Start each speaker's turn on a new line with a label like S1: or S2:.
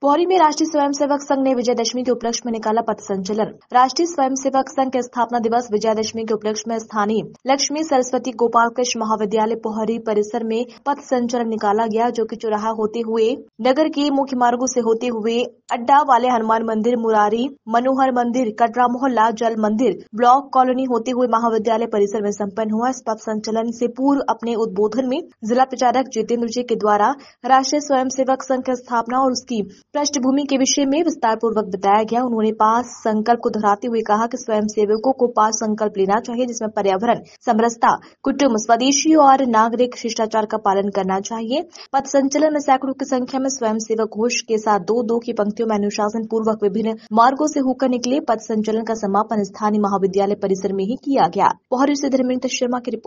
S1: पोहरी में राष्ट्रीय स्वयंसेवक संघ ने विजयदशमी के उपलक्ष्य में निकाला पथ संचलन राष्ट्रीय स्वयंसेवक संघ के स्थापना दिवस विजयदशमी के उपलक्ष्य में स्थानीय लक्ष्मी सरस्वती गोपाल कृष्ण महाविद्यालय पोहरी परिसर में पथ संचलन निकाला गया जो की चौराहा होते हुए नगर के मुख्य मार्गो ऐसी होते हुए अड्डा वाले हनुमान मंदिर मुरारी मनोहर मंदिर कटरा मोहल्ला जल मंदिर ब्लॉक कॉलोनी होते हुए महाविद्यालय परिसर में सम्पन्न हुआ इस पथ संचलन से पूर्व अपने उद्बोधन में जिला प्रचारक जितेंद्र जी के द्वारा राष्ट्रीय स्वयंसेवक संघ की स्थापना और उसकी पृष्ठभूमि के विषय में विस्तार पूर्वक बताया गया उन्होंने पांच संकल्प को दोहराते हुए कहा कि स्वयं सेवकों को पांच संकल्प लेना चाहिए जिसमें पर्यावरण समरसता कुटुम्ब स्वदेशी और नागरिक शिष्टाचार का पालन करना चाहिए पथ संचलन में सैकड़ों की संख्या में स्वयं सेवक घोष के साथ दो दो की पंक्तियों में अनुशासन पूर्वक विभिन्न मार्गो ऐसी होकर निकले पथ संचलन का समापन स्थानीय महाविद्यालय परिसर में ही किया गया बहुत ऐसी धर्मेंद्र शर्मा की रिपोर्ट